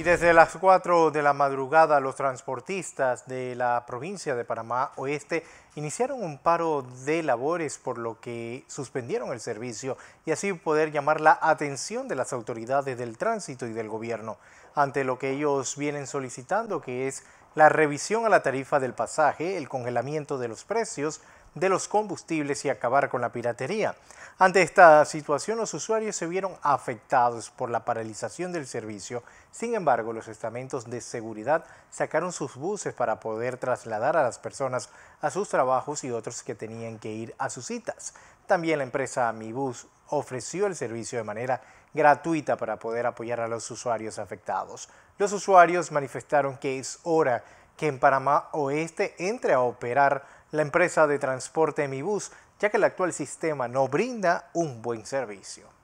Y desde las 4 de la madrugada, los transportistas de la provincia de Panamá Oeste iniciaron un paro de labores, por lo que suspendieron el servicio y así poder llamar la atención de las autoridades del tránsito y del gobierno ante lo que ellos vienen solicitando, que es la revisión a la tarifa del pasaje, el congelamiento de los precios de los combustibles y acabar con la piratería. Ante esta situación, los usuarios se vieron afectados por la paralización del servicio. Sin embargo, los estamentos de seguridad sacaron sus buses para poder trasladar a las personas a sus trabajos y otros que tenían que ir a sus citas. También la empresa MiBus ofreció el servicio de manera gratuita para poder apoyar a los usuarios afectados. Los usuarios manifestaron que es hora que en Panamá Oeste entre a operar la empresa de transporte MiBus, ya que el actual sistema no brinda un buen servicio.